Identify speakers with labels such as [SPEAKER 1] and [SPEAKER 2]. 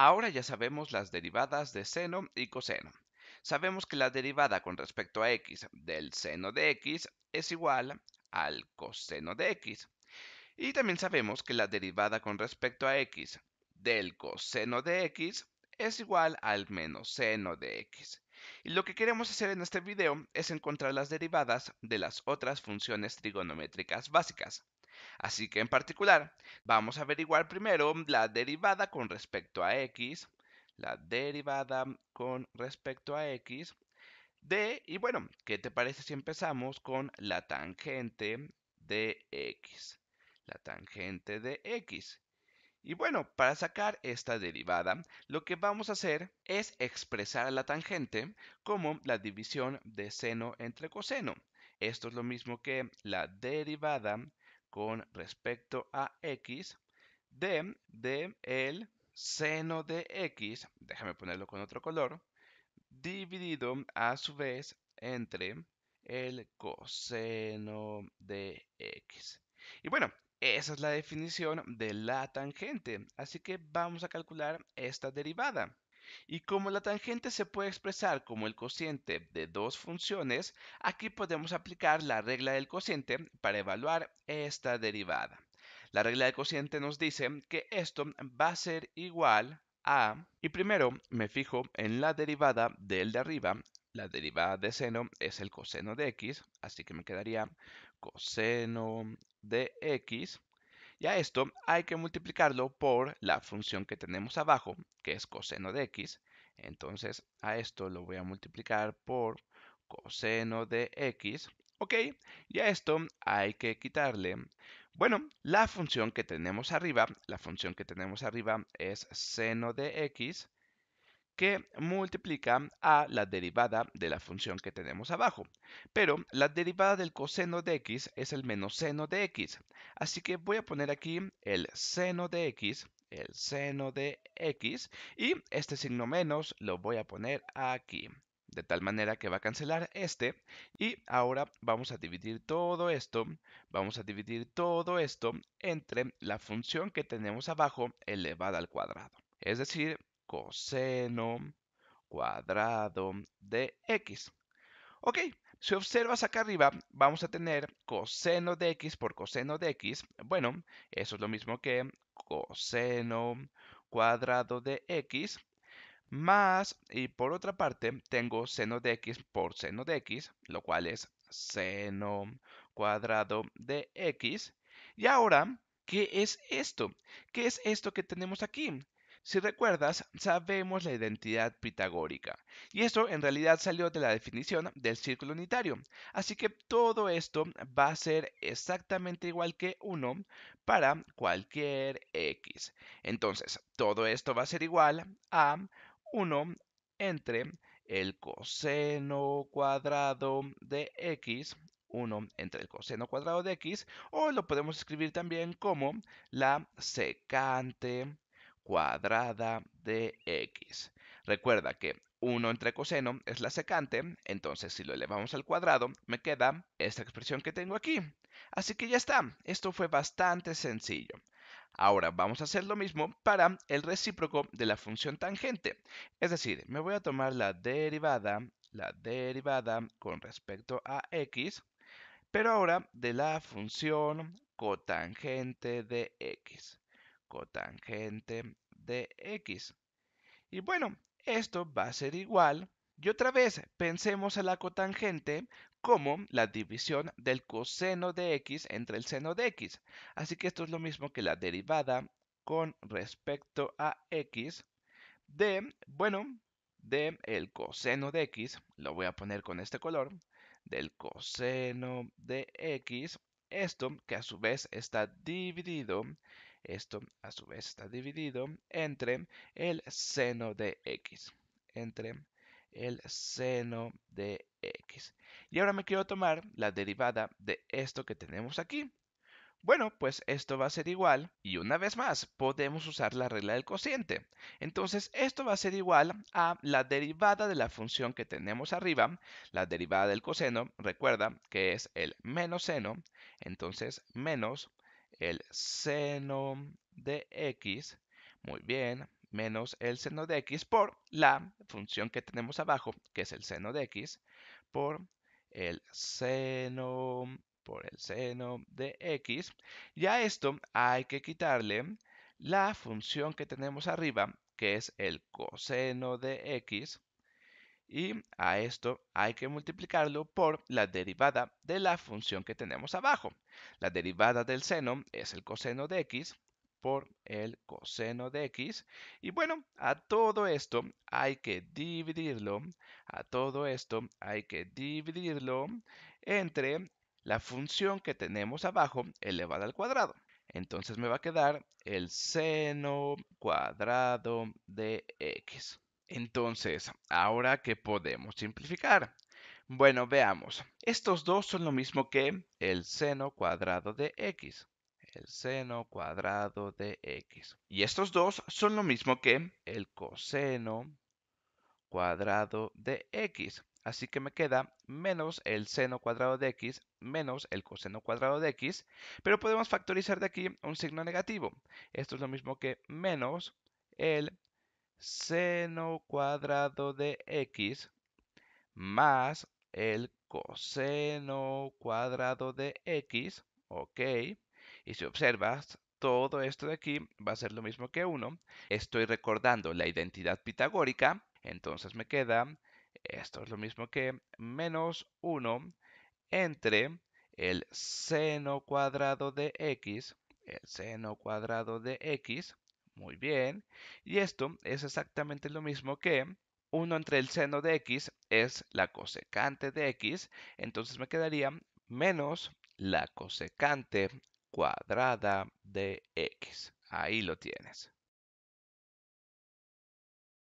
[SPEAKER 1] Ahora ya sabemos las derivadas de seno y coseno. Sabemos que la derivada con respecto a x del seno de x es igual al coseno de x. Y también sabemos que la derivada con respecto a x del coseno de x es igual al menos seno de x. Y lo que queremos hacer en este video es encontrar las derivadas de las otras funciones trigonométricas básicas. Así que en particular, vamos a averiguar primero la derivada con respecto a x, la derivada con respecto a x de, y bueno, ¿qué te parece si empezamos con la tangente de x? La tangente de x. Y bueno, para sacar esta derivada, lo que vamos a hacer es expresar la tangente como la división de seno entre coseno. Esto es lo mismo que la derivada con respecto a x de, de el seno de x, déjame ponerlo con otro color, dividido a su vez entre el coseno de x. Y bueno, esa es la definición de la tangente, así que vamos a calcular esta derivada. Y como la tangente se puede expresar como el cociente de dos funciones, aquí podemos aplicar la regla del cociente para evaluar esta derivada. La regla del cociente nos dice que esto va a ser igual a... Y primero me fijo en la derivada del de arriba. La derivada de seno es el coseno de x, así que me quedaría coseno de x y a esto hay que multiplicarlo por la función que tenemos abajo, que es coseno de x. Entonces a esto lo voy a multiplicar por coseno de x. Ok, y a esto hay que quitarle bueno, la función que tenemos arriba, la función que tenemos arriba es seno de x que multiplica a la derivada de la función que tenemos abajo. Pero la derivada del coseno de x es el menos seno de x. Así que voy a poner aquí el seno de x, el seno de x, y este signo menos lo voy a poner aquí. De tal manera que va a cancelar este. Y ahora vamos a dividir todo esto. Vamos a dividir todo esto entre la función que tenemos abajo elevada al cuadrado. Es decir, coseno cuadrado de x. Ok, si observas acá arriba, vamos a tener coseno de x por coseno de x. Bueno, eso es lo mismo que coseno cuadrado de x más, y por otra parte, tengo seno de x por seno de x, lo cual es seno cuadrado de x. Y ahora, ¿qué es esto? ¿Qué es esto que tenemos aquí? Si recuerdas, sabemos la identidad pitagórica, y esto en realidad salió de la definición del círculo unitario, así que todo esto va a ser exactamente igual que 1 para cualquier x. Entonces, todo esto va a ser igual a 1 entre el coseno cuadrado de x 1 entre el coseno cuadrado de x, o lo podemos escribir también como la secante cuadrada de x. Recuerda que 1 entre coseno es la secante, entonces si lo elevamos al cuadrado me queda esta expresión que tengo aquí. Así que ya está, esto fue bastante sencillo. Ahora vamos a hacer lo mismo para el recíproco de la función tangente. Es decir, me voy a tomar la derivada, la derivada con respecto a x, pero ahora de la función cotangente de x cotangente de x. Y bueno, esto va a ser igual. Y otra vez, pensemos a la cotangente como la división del coseno de x entre el seno de x. Así que esto es lo mismo que la derivada con respecto a x de, bueno, de el coseno de x, lo voy a poner con este color, del coseno de x, esto que a su vez está dividido esto a su vez está dividido entre el seno de x. Entre el seno de x. Y ahora me quiero tomar la derivada de esto que tenemos aquí. Bueno, pues esto va a ser igual, y una vez más, podemos usar la regla del cociente. Entonces, esto va a ser igual a la derivada de la función que tenemos arriba, la derivada del coseno, recuerda que es el menos seno, entonces menos el seno de x, muy bien, menos el seno de x por la función que tenemos abajo, que es el seno de x, por el seno, por el seno de x. Y a esto hay que quitarle la función que tenemos arriba, que es el coseno de x, y a esto hay que multiplicarlo por la derivada de la función que tenemos abajo. La derivada del seno es el coseno de x por el coseno de x. Y bueno, a todo esto hay que dividirlo, a todo esto hay que dividirlo entre la función que tenemos abajo elevada al cuadrado. Entonces me va a quedar el seno cuadrado de x. Entonces, ¿ahora qué podemos simplificar? Bueno, veamos. Estos dos son lo mismo que el seno cuadrado de x. El seno cuadrado de x. Y estos dos son lo mismo que el coseno cuadrado de x. Así que me queda menos el seno cuadrado de x menos el coseno cuadrado de x. Pero podemos factorizar de aquí un signo negativo. Esto es lo mismo que menos el seno cuadrado de x más el coseno cuadrado de x, ¿ok? Y si observas, todo esto de aquí va a ser lo mismo que 1. Estoy recordando la identidad pitagórica, entonces me queda, esto es lo mismo que menos 1 entre el seno cuadrado de x, el seno cuadrado de x, muy bien. Y esto es exactamente lo mismo que 1 entre el seno de x es la cosecante de x, entonces me quedaría menos la cosecante cuadrada de x. Ahí lo tienes.